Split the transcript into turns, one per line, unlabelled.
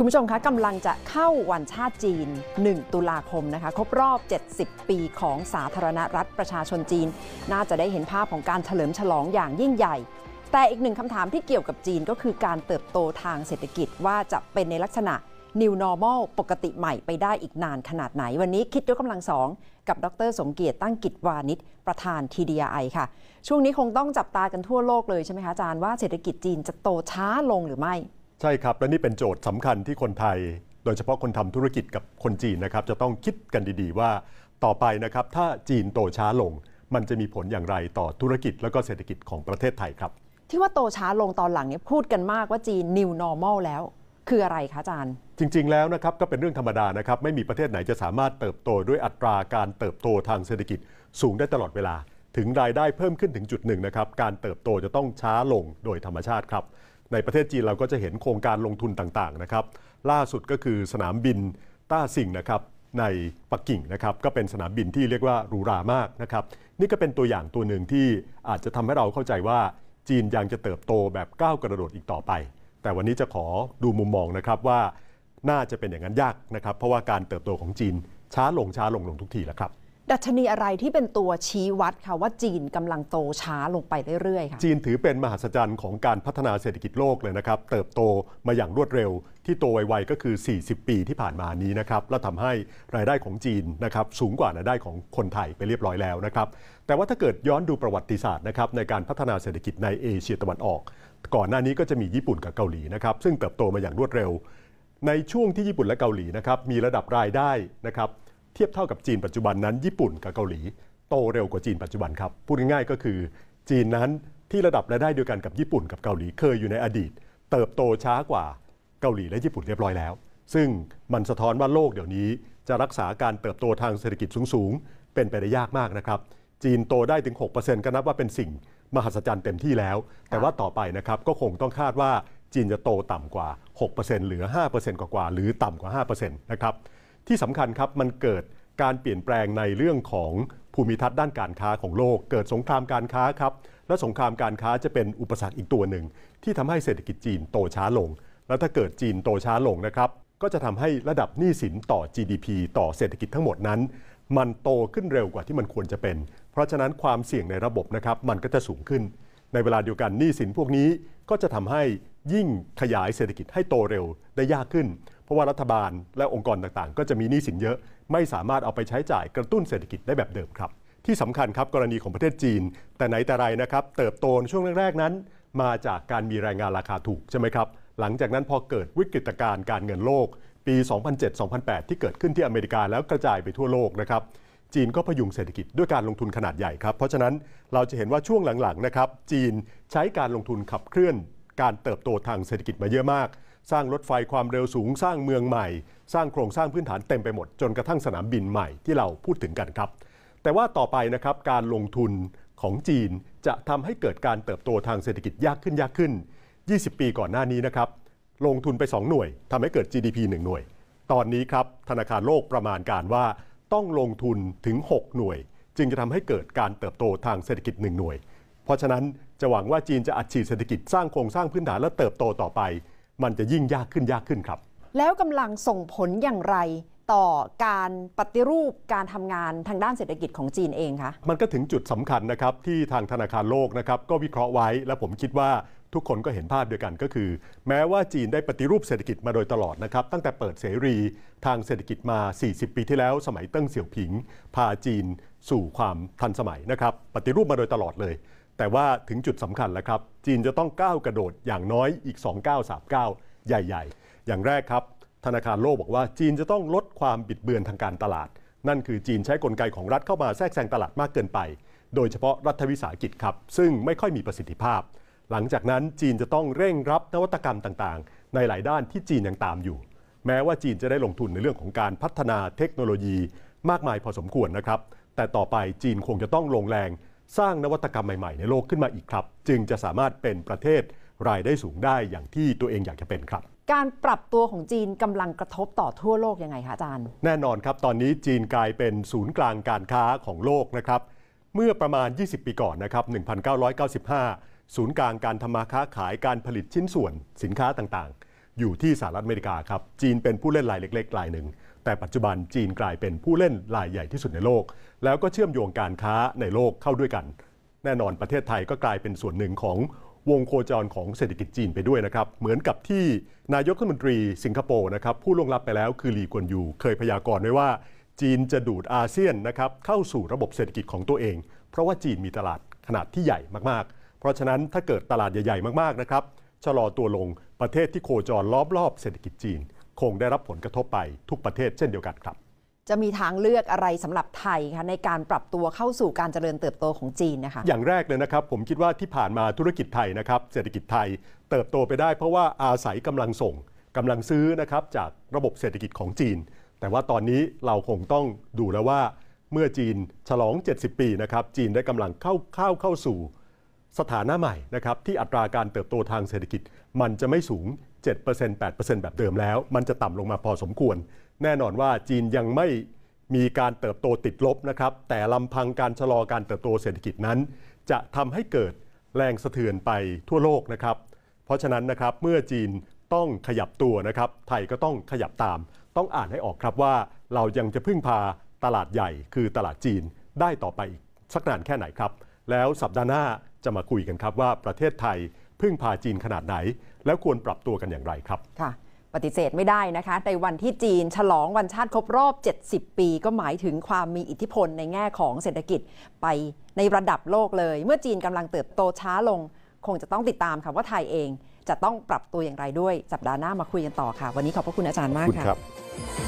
คุณผู้ชมคะกำลังจะเข้าวันชาติจีน 1 ตุลาคมนะคะ ครบรอบ 70 ปีของสาธารณรัฐประชาชนจีน น่าจะได้เห็นภาพของการเฉลิมฉลองอย่างยิ่งใหญ่ แต่อีกหนึ่งคำถามที่เกี่ยวกับจีนก็คือการเติบโตทางเศรษฐกิจว่าจะเป็นในลักษณะ New Normal ปกติใหม่ไปได้อีกนานขนาดไหน วันนี้คิดด้วยกำลังสองกับดรสมเกียรติตั้งกิจวานิชประธาน TDI ค่ะ ช่วงนี้คงต้องจับตากันทั่วโลกเลยใช่ไหมคะอาจารย์ว่าเศรษฐกิจจีนจะโตช้าลงหรือไม่
ใช่ครับ และนี่เป็นโจทย์สำคัญที่คนไทย โดยเฉพาะคนทำธุรกิจกับคนจีนนะครับจะต้องคิดกันดีๆว่าต่อไปนะครับถ้าจีนโตช้าลง มันจะมีผลอย่างไรต่อธุรกิจและก็เศรษฐกิจของประเทศไทยครับ
ที่ว่าโตช้าลงตอนหลังเนี่ยพูดกันมากว่าจีน new normal แล้ว คืออะไรคะอาจารย์
จริง ๆ แล้วนะครับก็เป็นเรื่องธรรมดานะครับไม่มีประเทศไหนจะสามารถเติบโตด้วยอัตรา การเติบโตทางเศรษฐกิจ สูงได้ตลอดเวลา ถึงรายได้เพิ่มขึ้นถึงจุดหนึ่งนะครับการเติบโตจะต้องช้าลงโดยธรรมชาติครับในประเทศจีนเราก็จะเห็นโครงการลงทุนต่างๆนะครับล่าสุดก็คือสนามบินต้าสิงนะครับในปักกิ่งนะครับก็เป็นสนามบินที่เรียกว่าหรูหรามากนะครับนี่ก็เป็นตัวอย่างตัวหนึ่งที่อาจจะทำให้เราเข้าใจว่าจีนยังจะเติบโตแบบก้าวกระโดดอีกต่อไป แต่วันนี้จะขอดูมุมมองนะครับว่าน่าจะเป็นอย่างนั้นยากนะครับ เพราะว่าการเติบโตของจีนช้าลงช้าลงลงทุกทีแล้วครับ
ดัชนีอะไรที่เป็นตัวชี้วัดค่ะว่าจีนกำลังโตช้าลงไปเรื่อยๆค่
ะจีนถือเป็นมหัศจรรย์ของการพัฒนาเศรษฐกิจโลกเลยนะครับ เติบโตมาอย่างรวดเร็ว ที่โตไวๆก็คือ 40 ปีที่ผ่านมานี้นะครับและทาให้รายได้ของจีนนะครับ สูงกว่ารายได้ของคนไทยไปเรียบร้อยแล้วนะครับ แต่ว่าถ้าเกิดย้อนดูประวัติศาสตร์นะครับในการพัฒนาเศรษฐกิจในเอเชียตะวันออกก่อนหน้านี้ก็จะมีญี่ปุ่นกับเกาหลีนะครับซึ่งเติบโตมาอย่างรวดเร็ว ในช่วงที่ญี่ปุ่นและเกาหลีนะครับมีระดับรายได้นะครับทียบเท่ากับจีนปัจจุบันนั้น ญี่ปุ่นกับเกาหลีโตเร็วกว่าจีนปัจจุบันครับพูดง่ายๆก็คือ จีนนั้นที่ระดับรายได้เดียวกันกับญี่ปุ่นกับเกาหลีเคยอยู่ในอดีต เติบโตช้ากว่าเกาหลีและญี่ปุ่นเรียบร้อยแล้ว ซึ่งมันสะท้อนว่าโลกเดี๋ยวนี้ จะรักษาการเติบโตทางเศรษฐกิจสูงๆเป็นไปได้ยากมากนะครับจีนโตได้ถึง 6%ก็นับว่าเป็นสิ่งมหัศจรรย์เต็มที่แล้ว แต่ว่าต่อไปนะครับก็คงต้องคาดว่าจีนจะโตต่ำกว่า6%เหลือ 5%กว่าาหรือต่ากว่า5%นะครับที่สาคัญครับมันเกิดการเปลี่ยนแปลงในเรื่องของภูมิทัศน์ด้านการค้าของโลก เกิดสงครามการค้าครับ และสงครามการค้าจะเป็นอุปสรรคอีกตัวหนึ่ง ที่ทำให้เศรษฐกิจจีนโตช้าลง แล้วถ้าเกิดจีนโตช้าลงนะครับ ก็จะทำให้ระดับหนี้สินต่อ GDP ต่อเศรษฐกิจทั้งหมดนั้น มันโตขึ้นเร็วกว่าที่มันควรจะเป็น เพราะฉะนั้นความเสี่ยงในระบบนะครับมันก็จะสูงขึ้น ในเวลาเดียวกันหนี้สินพวกนี้ก็จะทำให้ยิ่งขยายเศรษฐกิจให้โตเร็วได้ยากขึ้นเพราะว่ารัฐบาลและองค์กรต่างๆ ก็จะมีหนี้สินเยอะไม่สามารถเอาไปใช้จ่ายกระตุ้นเศรษฐกิจได้แบบเดิมครับ ที่สำคัญครับกรณีของประเทศจีน แต่ไหนแต่ไรนะครับ เติบโตในช่วงแรกๆนั้น มาจากการมีแรงงานราคาถูกใช่ไหมครับ หลังจากนั้นพอเกิดวิกฤตการณ์การเงินโลก ปี 2007-2008 ที่เกิดขึ้นที่อเมริกาแล้วกระจายไปทั่วโลกนะครับ จีนก็พยุงเศรษฐกิจด้วยการลงทุนขนาดใหญ่ครับเพราะฉะนั้นเราจะเห็นว่าช่วงหลังๆนะครับจีนใช้การลงทุนขับเคลื่อน การเติบโตทางเศรษฐกิจมาเยอะมากสร้างรถไฟความเร็วสูงสร้างเมืองใหม่ สร้างโครงสร้างพื้นฐานเต็มไปหมดจนกระทั่งสนามบินใหม่ที่เราพูดถึงกันครับ แต่ว่าต่อไปนะครับการลงทุนของจีนจะทำให้เกิดการเติบโตทางเศรษฐกิจยากขึ้นยากขึ้น 20 ปีก่อนหน้านี้นะครับลงทุนไป 2 หน่วย ทำให้เกิด GDP 1 หน่วย ตอนนี้ครับธนาคารโลกประมาณการว่าต้องลงทุนถึง 6 หน่วย จึงจะทำให้เกิดการเติบโตทางเศรษฐกิจ 1 หน่วย เพราะฉะนั้นจะหวังว่าจีนจะอัดฉีดเศรษฐกิจสร้างโครงสร้างพื้นฐานและเติบโตต่อไปมันจะยิ่งยากขึ้นยากขึ้นครับ
แล้วกำลังส่งผลอย่างไรต่อการปฏิรูปการทำงานทางด้านเศรษฐกิจของจีนเองคะ
มันก็ถึงจุดสำคัญนะครับ ที่ทางธนาคารโลกนะครับก็วิเคราะห์ไว้และผมคิดว่าทุกคนก็เห็นภาพเดียวกันก็คือ แม้ว่าจีนได้ปฏิรูปเศรษฐกิจมาโดยตลอดนะครับตั้งแต่เปิดเสรีทางเศรษฐกิจมา 40 ปีที่แล้ว สมัยเติ้งเสี่ยวผิง พาจีนสู่ความทันสมัยนะครับ ปฏิรูปมาโดยตลอดเลยแต่ว่าถึงจุดสำคัญแล้วครับ จีนจะต้องก้าวกระโดดอย่างน้อยอีก 2939 ใหญ่ ๆ อย่างแรกครับธนาคารโลกบอกว่าจีนจะต้องลดความบิดเบือนทางการตลาด นั่นคือจีนใช้กลไกของรัฐเข้ามาแทรกแซงตลาดมากเกินไป โดยเฉพาะรัฐวิสาหกิจครับ ซึ่งไม่ค่อยมีประสิทธิภาพ หลังจากนั้นจีนจะต้องเร่งรับนวัตกรรมต่างๆ ในหลายด้านที่จีนยังตามอยู่ แม้ว่าจีนจะได้ลงทุนในเรื่องของการพัฒนาเทคโนโลยีมากมายพอสมควรนะครับแต่ต่อไปจีนคงจะต้องลงแรงสร้างนวัตกรรมใหม่ๆในโลกขึ้นมาอีกครับ จึงจะสามารถเป็นประเทศรายได้สูงได้อย่างที่ตัวเองอยากจะเป็นครับ
การปรับตัวของจีนกำลังกระทบต่อทั่วโลกยังไงคะอาจารย์
แน่นอนครับตอนนี้จีนกลายเป็นศูนย์กลางการค้าของโลกนะครับเมื่อประมาณ 20 ปีก่อนนะครับ 1995 ศูนย์กลางการทำมาค้าขายการผลิตชิ้นส่วน สินค้าต่างๆ อยู่ที่สหรัฐอเมริกาครับจีนเป็นผู้เล่นรายเล็กๆรายหนึ่งแต่ปัจจุบันจีนกลายเป็นผู้เล่นรายใหญ่ที่สุดในโลก แล้วก็เชื่อมโยงการค้าในโลกเข้าด้วยกัน แน่นอนประเทศไทยก็กลายเป็นส่วนหนึ่งของวงโคจรของเศรษฐกิจจีนไปด้วยนะครับเหมือนกับที่นายกรัฐมนตรีสิงคโปร์นะครับผู้ล่วงลับไปแล้วคือหลีกวนยูเคยพยากรณ์ไว้ว่า จีนจะดูดอาเซียนนะครับเข้าสู่ระบบเศรษฐกิจของตัวเอง เพราะว่าจีนมีตลาดขนาดที่ใหญ่มากๆ เพราะฉะนั้นถ้าเกิดตลาดใหญ่ๆมากๆนะครับชะลอตัวลงประเทศที่โคจรล้อมรอบเศรษฐกิจจีนคงได้รับผลกระทบไปทุกประเทศเช่นเดียวกันครับ
จะมีทางเลือกอะไรสำหรับไทยคะในการปรับตัวเข้าสู่การเจริญเติบโตของจีนนะคะ อย่
างแรกเลยนะครับ ผมคิดว่าที่ผ่านมาธุรกิจไทยนะครับ เศรษฐกิจไทยเติบโตไปได้ เพราะว่าอาศัยกำลังส่ง กำลังซื้อนะครับจากระบบเศรษฐกิจของจีน แต่ว่าตอนนี้เราคงต้องดูแล้วว่า เมื่อจีนฉลอง 70 ปีนะครับจีนได้กำลังเข้าเข้าเข้าสู่สถานะใหม่นะครับที่อัตราการเติบโตทางเศรษฐกิจมันจะไม่สูง7% 8%แบบเดิมแล้ว มันจะต่ำลงมาพอสมควร แน่นอนว่าจีนยังไม่มีการเติบโตติดลบนะครับแต่ลำพังการชะลอการเติบโตเศรษฐกิจนั้น จะทำให้เกิดแรงสะเทือนไปทั่วโลกนะครับเพราะฉะนั้นนะครับเมื่อจีนต้องขยับตัวนะครับไทยก็ต้องขยับตาม ต้องอ่านให้ออกครับว่าเรายังจะพึ่งพาตลาดใหญ่ คือตลาดจีนได้ต่อไปสักนานแค่ไหนครับแล้วสัปดาห์หน้าจะมาคุยกันครับว่าประเทศไทยพึ่งพาจีนขนาดไหนแล้วควรปรับตัวกันอย่างไรครับ
ค่ะ ปฏิเสธไม่ได้นะคะ ในวันที่จีนฉลองวันชาติครบรอบ 70 ปี ก็หมายถึงความมีอิทธิพลในแง่ของเศรษฐกิจไปในระดับโลกเลย เมื่อจีนกำลังเติบโตช้าลง คงจะต้องติดตามค่ะว่าไทยเองจะต้องปรับตัวอย่างไรด้วย สัปดาห์หน้ามาคุยกันต่อค่ะ วันนี้ขอบพระคุณอาจารย์มากค่ะ